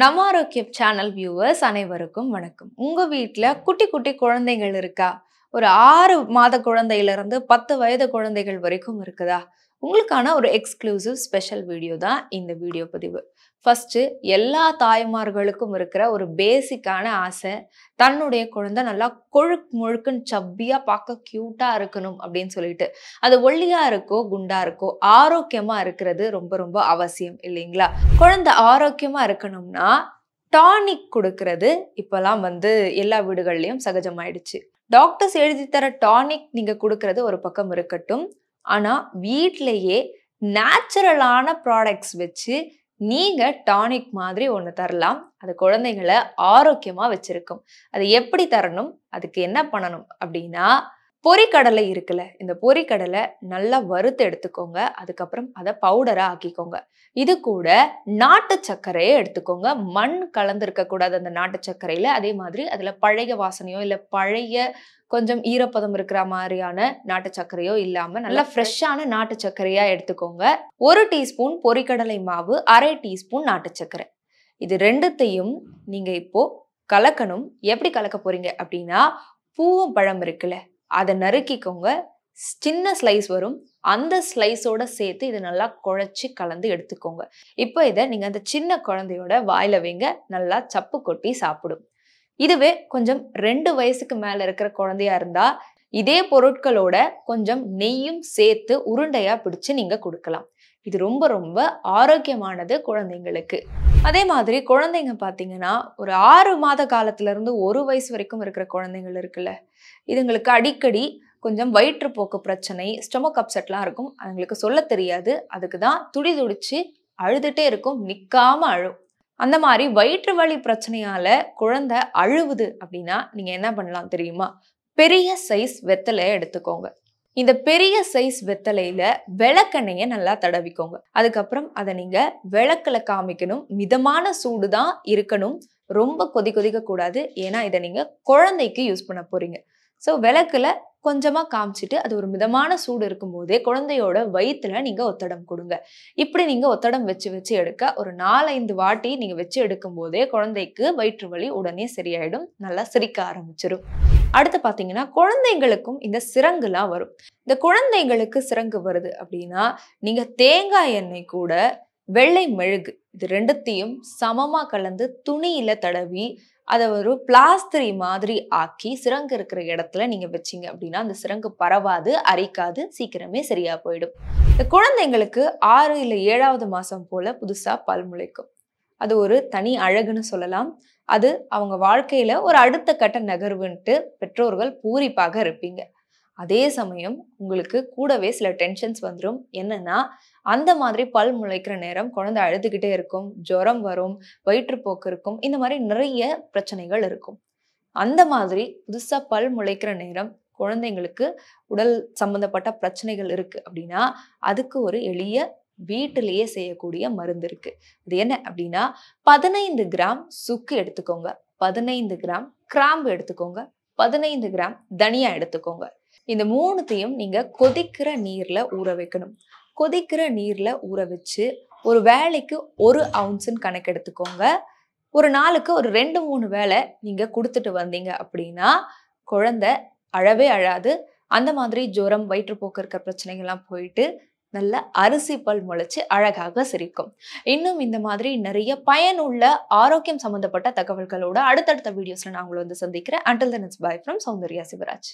நம் ஆரோக்கியம் channel viewers அனைவருக்கும் வணக்கம் உங்க வீட்டில் குட்டி குட்டி குழந்தைகள் இருக்கா ஒரு ஆறு மாத குழந்தையிலிருந்து பத்து வயது குழந்தைகள் வரைக்கும் இருக்குதா உங்களுக்கான ஒரு எக்ஸ்க்ளூசிவ் ஸ்பெஷல் வீடியோ தான் இந்த வீடியோ பதிவு ஃபஸ்ட்டு எல்லா தாய்மார்களுக்கும் இருக்கிற ஒரு பேசிக்கான ஆசை தன்னுடைய குழந்தை நல்லா கொழுக் முழுக்குன்னு சப்பியாக பார்க்க க்யூட்டாக இருக்கணும் அப்படின்னு சொல்லிட்டு அது ஒல்லியாக இருக்கோ குண்டாக இருக்கோ ஆரோக்கியமாக இருக்கிறது ரொம்ப ரொம்ப அவசியம் இல்லைங்களா குழந்தை ஆரோக்கியமாக இருக்கணும்னா டானிக் கொடுக்கறது இப்போல்லாம் வந்து எல்லா வீடுகள்லையும் சகஜமாயிடுச்சு டாக்டர்ஸ் எழுதி தர டானிக் நீங்கள் கொடுக்கறது ஒரு பக்கம் இருக்கட்டும் ஆனால் வீட்டிலையே நேச்சுரலான ப்ராடக்ட்ஸ் வச்சு நீங்கள் டானிக் மாதிரி ஒன்று தரலாம் அது குழந்தைங்களை ஆரோக்கியமாக வச்சுருக்கும் அது எப்படி தரணும் அதுக்கு என்ன பண்ணணும் அப்படின்னா பொரிக்கடலை இருக்குல்ல இந்த பொரிக்கடலை நல்லா வறுத்து எடுத்துக்கோங்க அதுக்கப்புறம் அதை பவுடராக ஆக்கிக்கோங்க இது கூட நாட்டு சர்க்கரையே எடுத்துக்கோங்க மண் கலந்துருக்க கூடாது அந்த நாட்டு சர்க்கரையில் அதே மாதிரி அதில் பழைய வாசனையோ இல்லை பழைய கொஞ்சம் ஈரப்பதம் இருக்கிற மாதிரியான நாட்டு சர்க்கரையோ இல்லாமல் நல்லா ஃப்ரெஷ்ஷான நாட்டு சர்க்கரையாக எடுத்துக்கோங்க ஒரு டீஸ்பூன் பொறிக்கடலை மாவு அரை டீஸ்பூன் நாட்டு சர்க்கரை இது ரெண்டுத்தையும் நீங்கள் இப்போது கலக்கணும் எப்படி கலக்க போகிறீங்க அப்படின்னா பூவம் பழம் இருக்குல்ல அதை நறுக்கிக்கோங்க சின்ன ஸ்லைஸ் வரும் அந்த ஸ்லைஸோட சேர்த்து இதை நல்லா குழச்சி கலந்து எடுத்துக்கோங்க இப்போ இதை நீங்கள் அந்த சின்ன குழந்தையோட வாயில் வைங்க நல்லா சப்பு கொட்டி சாப்பிடும் இதுவே கொஞ்சம் ரெண்டு வயசுக்கு மேலே இருக்கிற குழந்தையா இருந்தால் இதே பொருட்களோட கொஞ்சம் நெய்யும் சேர்த்து உருண்டையா பிடிச்சு நீங்க கொடுக்கலாம் இது ரொம்ப ரொம்ப ஆரோக்கியமானது குழந்தைங்களுக்கு அதே மாதிரி குழந்தைங்க பார்த்தீங்கன்னா ஒரு ஆறு மாத காலத்துலேருந்து ஒரு வயசு வரைக்கும் இருக்கிற குழந்தைங்கள் இருக்குல்ல இதுங்களுக்கு அடிக்கடி கொஞ்சம் வயிற்றுப்போக்கு பிரச்சனை ஸ்டொமக் அப்செட்லாம் இருக்கும் அதுங்களுக்கு சொல்ல தெரியாது அதுக்கு தான் துடி துடிச்சு அழுதுகிட்டே இருக்கும் நிற்காம அழும் அந்த மாதிரி வயிற்று வலி பிரச்சனையால் குழந்தை அழுவுது அப்படின்னா நீங்கள் என்ன பண்ணலாம் தெரியுமா பெரிய சைஸ் வெத்தலை எடுத்துக்கோங்க இந்த பெரிய சைஸ் வெத்தலையில விளக்கெண்ணைய நல்லா தடவிக்கோங்க அதுக்கப்புறம் அதை நீங்க விளக்கில் காமிக்கணும் மிதமான சூடு தான் இருக்கணும் ரொம்ப கொதி கொதிக்க கூடாது ஏன்னா இதை நீங்க குழந்தைக்கு யூஸ் பண்ண போறீங்க ஸோ விளக்குல கொஞ்சமாக காமிச்சிட்டு அது ஒரு மிதமான சூடு இருக்கும்போதே குழந்தையோட வயிற்றுல நீங்கள் ஒத்தடம் கொடுங்க இப்படி நீங்கள் ஒத்தடம் வச்சு வச்சு எடுக்க ஒரு நாலஞ்சு வாட்டி நீங்கள் வச்சு எடுக்கும் போதே குழந்தைக்கு வயிற்று வலி உடனே சரியாயிடும் நல்லா சிரிக்க ஆரம்பிச்சிடும் அடுத்து பார்த்தீங்கன்னா குழந்தைங்களுக்கும் இந்த சிரங்குலாம் வரும் இந்த குழந்தைங்களுக்கு சிரங்கு வருது அப்படின்னா நீங்கள் தேங்காய் எண்ணெய் கூட வெள்ளை மெழுகு இது ரெண்டுத்தையும் சமமாக கலந்து துணியில் தடவி அதை ஒரு பிளாஸ்திரி மாதிரி ஆக்கி சிரங்கு இருக்கிற இடத்துல நீங்கள் வச்சிங்க அப்படின்னா அந்த சிரங்கு பரவாது அரிக்காது சீக்கிரமே சரியாக போயிடும் இந்த குழந்தைங்களுக்கு ஆறு இல்லை ஏழாவது மாதம் போல் புதுசாக பல் முளைக்கும் அது ஒரு தனி அழகுன்னு சொல்லலாம் அது அவங்க வாழ்க்கையில ஒரு அடுத்த கட்ட நகர்வுன்ட்டு பெற்றோர்கள் பூரிப்பாக இருப்பீங்க அதே சமயம் உங்களுக்கு கூடவே சில டென்ஷன்ஸ் வந்துடும் என்னன்னா அந்த மாதிரி பல் முளைக்கிற நேரம் குழந்தை அழுதுகிட்டே இருக்கும் ஜுரம் வரும் வயிற்றுப்போக்கு இருக்கும் இந்த மாதிரி நிறைய பிரச்சனைகள் இருக்கும் அந்த மாதிரி புதுசாக பல் முளைக்கிற நேரம் குழந்தைங்களுக்கு உடல் சம்பந்தப்பட்ட பிரச்சனைகள் இருக்கு அப்படின்னா அதுக்கு ஒரு எளிய வீட்டிலேயே செய்யக்கூடிய மருந்து இருக்கு அது என்ன அப்படின்னா பதினைந்து கிராம் சுக்கு எடுத்துக்கோங்க பதினைந்து கிராம் கிராம்பு எடுத்துக்கோங்க பதினைந்து கிராம் தனியா எடுத்துக்கோங்க இந்த மூணுத்தையும் நீங்க கொதிக்கிற நீர்ல ஊற வைக்கணும் கொதிக்கிற நீர்ல ஊற வச்சு ஒரு வேலைக்கு ஒரு அவுன்ஸுன்னு கணக்கு எடுத்துக்கோங்க ஒரு நாளுக்கு ஒரு ரெண்டு மூணு வேலை நீங்க கொடுத்துட்டு வந்தீங்க அப்படின்னா குழந்தை அழவே அழாது அந்த மாதிரி ஜுரம் வயிற்றுப்போக்கு இருக்கிற பிரச்சனைகள்லாம் போயிட்டு நல்ல அரிசி பல் முளைச்சு அழகாக சிரிக்கும் இன்னும் இந்த மாதிரி நிறைய பயனுள்ள ஆரோக்கியம் சம்பந்தப்பட்ட தகவல்களோட அடுத்தடுத்த வீடியோஸ்ல நான் உங்களை வந்து சந்திக்கிறேன் until then it's bye from Soundarya Shivraj